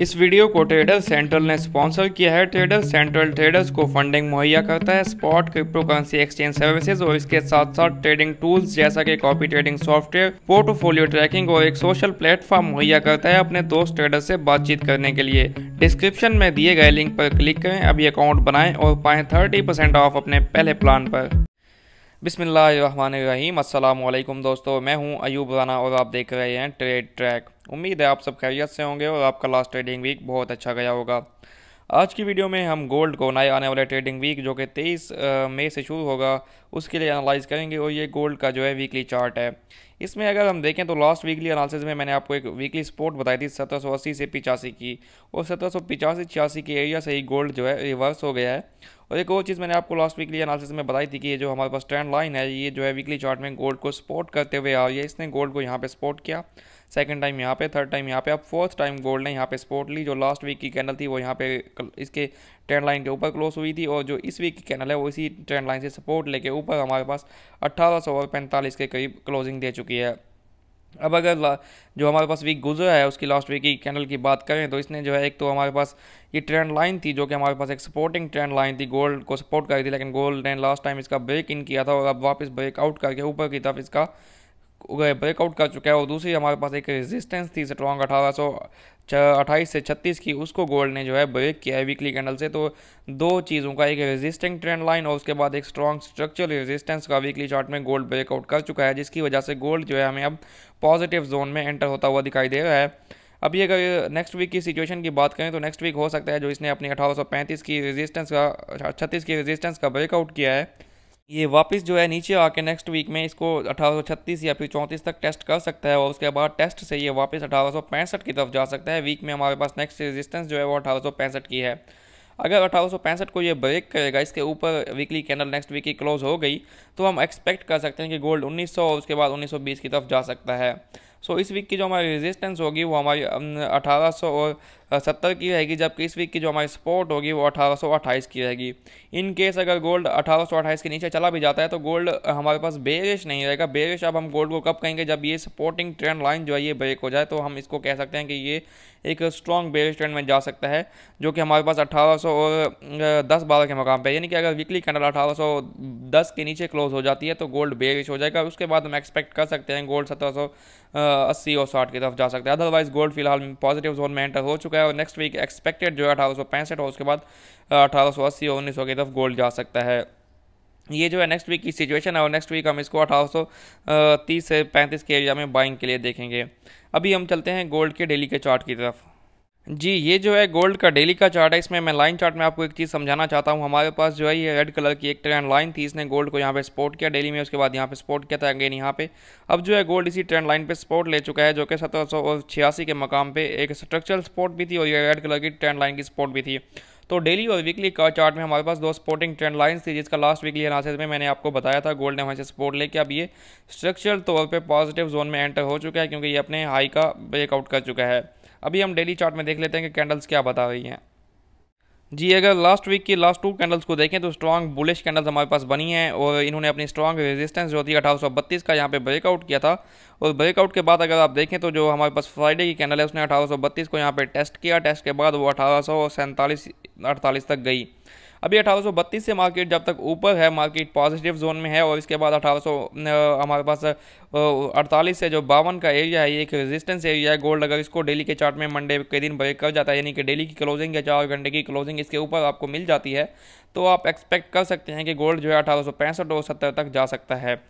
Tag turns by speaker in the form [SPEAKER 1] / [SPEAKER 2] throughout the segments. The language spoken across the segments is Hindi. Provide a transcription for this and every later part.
[SPEAKER 1] इस वीडियो को ट्रेडर सेंट्रल ने स्पॉन्सर किया है ट्रेडर सेंट्रल ट्रेडर्स को फंडिंग मुहैया करता है spot crypto currency exchange services और इसके साथ साथ ट्रेडिंग टूल्स जैसा कि copy trading software portfolio tracking और एक सोशल प्लेटफॉर्म मुहैया करता है अपने दोस्त ट्रेडर से बातचीत करने के लिए डिस्क्रिप्शन में दिए गए लिंक पर क्लिक करें अभी अकाउंट बनाएं और पाएं थर्टी परसेंट ऑफ अपने पहले प्लान पर बिसमीम अल्लाम दोस्तों मैं हूं अयूब राना और आप देख रहे हैं ट्रेड ट्रैक उम्मीद है आप सब खैरियत से होंगे और आपका लास्ट ट्रेडिंग वीक बहुत अच्छा गया होगा आज की वीडियो में हम गोल्ड को नए आने वाले ट्रेडिंग वीक जो कि तेईस मई से शुरू होगा उसके लिए एनालाइज करेंगे और ये गोल्ड का जो है वीकली चार्ट है इसमें अगर हम देखें तो लास्ट वीकली एनालिसिस में मैंने आपको एक वीकली सपोर्ट बताई थी 1780 से पिचासी की और सत्रह सौ पिचासी छियासी के एरिया से ही गोल्ड जो है रिवर्स हो गया है और एक और चीज़ मैंने आपको लास्ट वीकली एनालिसिस में बताई थी कि ये जो हमारे पास ट्रेंड लाइन है ये जो है वीकली चार्ट में गोल्ड को सपोर्ट करते हुए आ रही है इसने गोल्ड को यहाँ पर सपोर्ट किया सेकंड टाइम यहाँ पे थर्ड टाइम यहाँ पे अब फोर्थ टाइम गोल्ड ने यहाँ पे स्पोर्ट ली जो लास्ट वीक की कैनल थी वो यहाँ पे इसके ट्रेंड लाइन के ऊपर क्लोज हुई थी और जो इस वीक की कैनल है वो इसी ट्रेंड लाइन से सपोर्ट लेके ऊपर हमारे पास अट्ठारह के करीब क्लोजिंग दे चुकी है अब अगर जो हमारे पास वीक गुजरा है उसकी लास्ट वीक की कैनल की बात करें तो इसने जो है एक तो हमारे पास ये ट्रेंड लाइन थी जो कि हमारे पास एक सपोर्टिंग ट्रेंड लाइन थी गोल्ड को सपोर्ट कर रही थी लेकिन गोल्ड ने लास्ट टाइम इसका ब्रेक इन किया था और अब वापस ब्रेक आउट करके ऊपर की तरफ इसका ब्रेकआउट कर चुका है और दूसरी हमारे पास एक रेजिस्टेंस थी स्ट्रॉन्ग अठारह सौ अट्ठाईस से छत्तीस की उसको गोल्ड ने जो है ब्रेक किया है वीकली कैंडल से तो दो चीज़ों का एक रेजिस्टिंग ट्रेंड लाइन और उसके बाद एक स्ट्रॉन्ग स्ट्रक्चरल रेजिस्टेंस का वीकली चार्ट में गोल्ड ब्रेकआउट कर चुका है जिसकी वजह से गोल्ड जो है हमें अब पॉजिटिव जोन में एंटर होता हुआ दिखाई दे रहा है अभी अगर नेक्स्ट वीक की सिचुएशन की बात करें तो नेक्स्ट वीक हो सकता है जो इसने अपनी अठारह की रेजिस्टेंस का छत्तीस की रेजिस्टेंस का ब्रेकआउट किया है ये वापस जो है नीचे आके नेक्स्ट वीक में इसको अठारह या फिर चौंतीस तक टेस्ट कर सकता है और उसके बाद टेस्ट से ये वापस अठारह की तरफ जा सकता है वीक में हमारे पास नेक्स्ट रेजिस्टेंस जो है वो अठारह की है अगर अठारह को ये ब्रेक करेगा इसके ऊपर वीकली कैंडल नेक्स्ट वीक की क्लोज हो गई तो हम एक्सपेक्ट कर सकते हैं कि गोल्ड 1900 और उसके बाद 1920 की तरफ जा सकता है सो so, इस वीक की जो हमारी रेजिस्टेंस होगी वो हमारी 1800 और सत्तर की रहेगी जबकि इस वीक की जो हमारी सपोर्ट होगी वो अठारह की रहेगी इन केस अगर गोल्ड अठारह के नीचे चला भी जाता है तो गोल्ड हमारे पास बेरिश नहीं रहेगा बेरिश अब हम गोल्ड को कब कहेंगे जब ये सपोर्टिंग ट्रेंड लाइन जो है ये ब्रेक हो जाए तो हम इसको कह सकते हैं कि ये एक स्ट्रॉन्ग बेरिश ट्रेंड में जा सकता है जो कि हमारे पास अठारह और दस बारह के मकाम पर यानी कि अगर वीकली कैंडल अठारह दस के नीचे क्लोज हो जाती है तो गोल्ड बेरिश हो जाएगा उसके बाद हम एक्सपेक्ट कर सकते हैं गोल्ड सत्रह सौ अस्सी और साठ की तरफ जा सकते हैं अदरवाइज गोल्ड फिलहाल पॉजिटिव जोन में एंटर हो चुका है चुका है और नेक्स्ट वीक एक्सपेक्टेड जो है अठारह और उसके बाद अठारह सौ अस्सी और उन्नीस सौ की तरफ गोल्ड जा सकता है ये जो है नेक्स्ट वीक की सिचुएशन है और नेक्स्ट वीक हम इसको अठारह तीस से पैंतीस के एरिया में बाइंग के लिए देखेंगे अभी हम चलते हैं गोल्ड के डेली के चार्ट की तरफ जी ये जो है गोल्ड का डेली का चार्ट है इसमें मैं लाइन चार्ट में आपको एक चीज़ समझाना चाहता हूँ हमारे पास जो है ये रेड कलर की एक ट्रेंड लाइन थी इसने गोल्ड को यहाँ पे सपोर्ट किया डेली में उसके बाद यहाँ पे सपोर्ट किया था अगेन यहाँ पे अब जो है गोल्ड इसी ट्रेंड लाइन पे सपोर्ट ले चुका है जो कि सत्रह के मकाम पर एक स्ट्रक्चरल स्पोर्ट भी थी और ये रेड कलर की ट्रेंड लाइन की सपोर्ट भी थी तो डेली और वीकली का चार्ट में हमारे पास दो स्पोर्टिंग ट्रेंड लाइन थी जिसका लास्ट वीकली एनालिसिस में मैंने आपको बताया था गोल्ड ने वहाँ से सपोर्ट लेके अब ये स्ट्रक्चरल तौर पर पॉजिटिव जोन में एंटर हो चुका है क्योंकि ये अपने हाई का ब्रेकआउट कर चुका है अभी हम डेली चार्ट में देख लेते हैं कि कैंडल्स क्या बता रही हैं जी अगर लास्ट वीक की लास्ट टू कैंडल्स को देखें तो स्ट्रॉन्ग बुलिश कैंडल्स हमारे पास बनी हैं और इन्होंने अपनी स्ट्रॉन्ग रेजिस्टेंस जो थी अठारह का यहाँ पे ब्रेकआउट किया था और ब्रेकआउट के बाद अगर आप देखें तो जो हमारे पास फ्राइडे की कैंडल है उसने अठारह को यहाँ पे टेस्ट किया टेस्ट के बाद वो अठारह सौ तक गई अभी अठारह से मार्केट जब तक ऊपर है मार्केट पॉजिटिव जोन में है और इसके बाद अठारह हमारे पास अड़तालीस से जो बावन का एरिया है ये एक रेजिस्टेंस एरिया है गोल्ड अगर इसको डेली के चार्ट में मंडे के दिन ब्रेक कर जाता है यानी कि डेली की क्लोजिंग या चार घंटे की क्लोजिंग इसके ऊपर आपको मिल जाती है तो आप एक्सपेक्ट कर सकते हैं कि गोल्ड जो है अठारह और सत्तर तक जा सकता है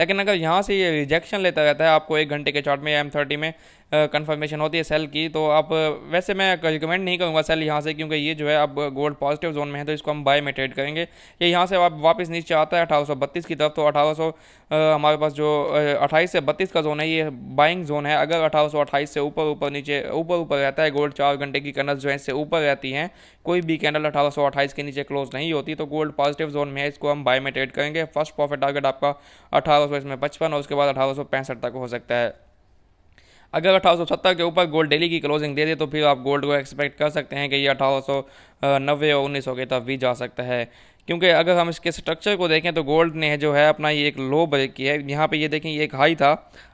[SPEAKER 1] लेकिन अगर यहाँ से ये रिजेक्शन लेता रहता है आपको एक घंटे के चार्ट में एम थर्टी में कंफर्मेशन होती है सेल की तो आप वैसे मैं रिकमेंड नहीं करूँगा सेल यहाँ से क्योंकि ये जो है अब गोल्ड पॉजिटिव जोन में है तो इसको हम बाय में ट्रेड करेंगे ये यहाँ से आप वापस नीचे आता है अठारह की तरफ तो अठारह हमारे पास जो अट्ठाईस से बत्तीस का जोन है ये बाइंग जोन है अगर अठारह से ऊपर ऊपर नीचे ऊपर ऊपर रहता है गोल्ड चार घंटे की कनस जो है इससे ऊपर रहती हैं कोई भी कैंडल अठारह के नीचे क्लोज नहीं होती तो गोल्ड पॉजिटिव जोन में है इसको हम बाय में ट्रेड करेंगे फर्स्ट प्रॉफिट टारगेट आपका अठारह सौ इसमें पचपन और उसके बाद अठारह तक हो सकता है अगर अठारह के ऊपर गोल्ड डेली की क्लोजिंग दे दे तो फिर आप गोल्ड को एक्सपेक्ट कर सकते हैं कि ये अठारह और उन्नीस के तक भी जा सकता है क्योंकि अगर हम इसके स्ट्रक्चर को देखें तो गोल्ड ने जो है अपना ये एक लो ब्रेक किया है यहाँ पे ये देखें ये एक हाई था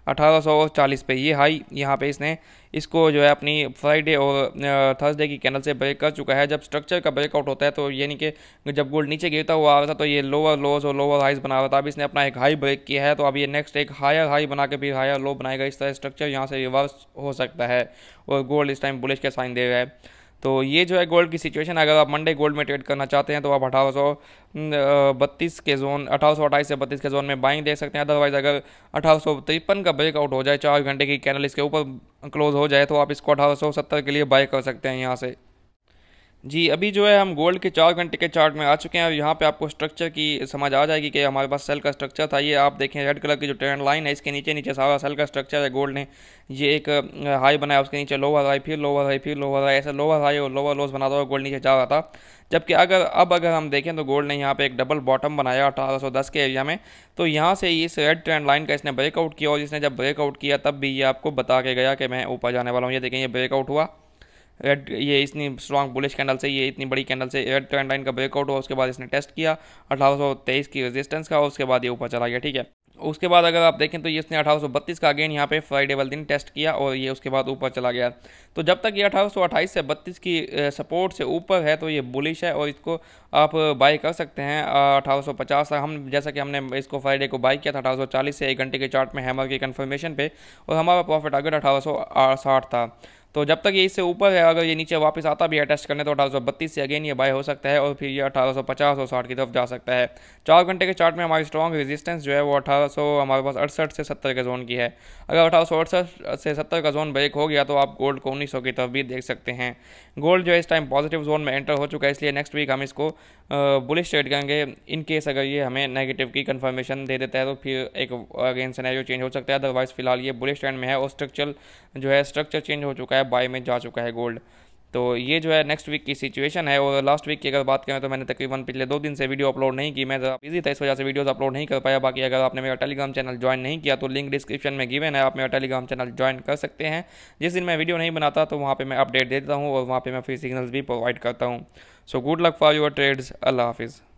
[SPEAKER 1] 1840 पे ये हाई यहाँ पे इसने इसको जो है अपनी फ्राइडे और थर्सडे की कैनल से ब्रेक कर चुका है जब स्ट्रक्चर का ब्रेकआउट होता है तो यानी कि जब गोल्ड नीचे गिरता हुआ आ रहा था तो ये लोअर लोज और लोअर हाइज बना रहा था अब इसने अपना एक हाई ब्रेक किया है तो अब ये नेक्स्ट एक हायर हाई बना के फिर हायर लो बनाएगा इस तरह स्ट्रक्चर यहाँ से रिवर्स हो सकता है और गोल्ड इस टाइम बुलिश के साइन दे रहा है तो ये जो है गोल्ड की सिचुएशन अगर आप मंडे गोल्ड में ट्रेड करना चाहते हैं तो आप अठारह सौ बत्तीस के जोन अठारह से बत्तीस के जोन में बाइंग देख सकते हैं अदरवाइज़ अगर अठारह का ब्रेकआउट हो जाए चार घंटे की कैनल इसके ऊपर क्लोज हो जाए तो आप इसको अठारह के लिए बाई कर सकते हैं यहाँ से जी अभी जो है हम गोल्ड के चार घंटे के चार्ट में आ चुके हैं और यहाँ पे आपको स्ट्रक्चर की समझ आ जाएगी कि हमारे पास सेल का स्ट्रक्चर था ये आप देखें रेड कलर की जो ट्रेंड लाइन है इसके नीचे नीचे सारा सेल का स्ट्रक्चर है गोल्ड ने ये एक हाई बनाया उसके नीचे लोअर हाई फिर लोअर हाई फिर लोअर हाई ऐसा लोअर हाई और लोअर लोस बनाता हुआ गोल्ड नीचे जा रहा था जबकि अगर अब अगर हम देखें तो गोल्ड ने यहाँ पर एक डबल बॉटम बनाया अठारह के एरिया में तो यहाँ से इस रेड ट्रेंड लाइन का इसने ब्रेकआउट किया और इसने जब ब्रेकआउट किया तब भी ये आपको बता के गया कि मैं ऊपर जाने वाला हूँ ये देखें ये ब्रेकआउट हुआ रेड ये इतनी स्ट्रॉन्ग बुलिश कैंडल से ये इतनी बड़ी कैंडल से रेड ट्रेंड लाइन का ब्रेकआउट हुआ उसके बाद इसने टेस्ट किया अठारह की रेजिस्टेंस का उसके बाद ये ऊपर चला गया ठीक है उसके बाद अगर आप देखें तो ये इसने 1832 का अगेन यहाँ पे फ्राइडे वाले दिन टेस्ट किया और ये उसके बाद ऊपर चला गया तो जब तक ये 1828 से 32 की सपोर्ट से ऊपर है तो ये बुलिश है और इसको आप बाई कर सकते हैं 1850 तक हम जैसा कि हमने इसको फ्राइडे को बाई किया था अठारह से एक घंटे के चार्ट में हैमर की कन्फर्मेशन पे और हमारा प्रॉफिट अगर अठारह था तो जब तक ये इससे ऊपर है अगर ये नीचे वापस आता भी है टेस्ट करने तो अठारह से अगेन ये बाय हो सकता है और फिर ये अठारह सौ और की तरफ जा सकता है चार घंटे के चार्ट में हमारी स्ट्रॉन्ग रेजिस्टेंस जो है वो अठारह हमारे पास अड़सठ से सत्तर के जोन की है अगर अठारह से सत्तर का जोन ब्रेक हो गया तो आप गोल्ड को उन्नीस की तरफ भी देख सकते हैं गोल्ड जो है इस टाइम पॉजिटिव जोन में एंटर हो चुका है इसलिए नेक्स्ट वीक हम इसको बुलिश ट्रेड करेंगे इन केस अगर ये हमें नेगेटिव की कन्फर्मेशन दे देता है तो फिर एक अगेन सिनेरियो चेंज हो सकता है अदरवाइज फिलहाल ये बुलिश ट्रेंड में है और स्ट्रक्चर जो है स्ट्रक्चर चेंज हो चुका है है बाय में जा चुका है गोल्ड तो ये जो है नेक्स्ट वीक की सिचुएशन है और लास्ट वीक की अगर बात करें तो मैंने तकरीबन पिछले दो दिन से वीडियो अपलोड नहीं की मैं ज़रा बिजी था इस वजह से वीडियोस अपलोड नहीं कर पाया बाकी अगर आपने मेरा टेलीग्राम चैनल ज्वाइन नहीं किया तो लिंक डिस्क्रिप्शन में गिवन है आप मेरा टेलीग्राम चैनल ज्वाइन कर सकते हैं जिस दिन मैं वीडियो नहीं बनाता तो वहाँ पर मैं अपडेट देता हूँ और वहाँ पर मैं फ्री सिग्नल्स भी प्रोवाइड करता हूँ so good luck for your trades अल्लाह हाफिज़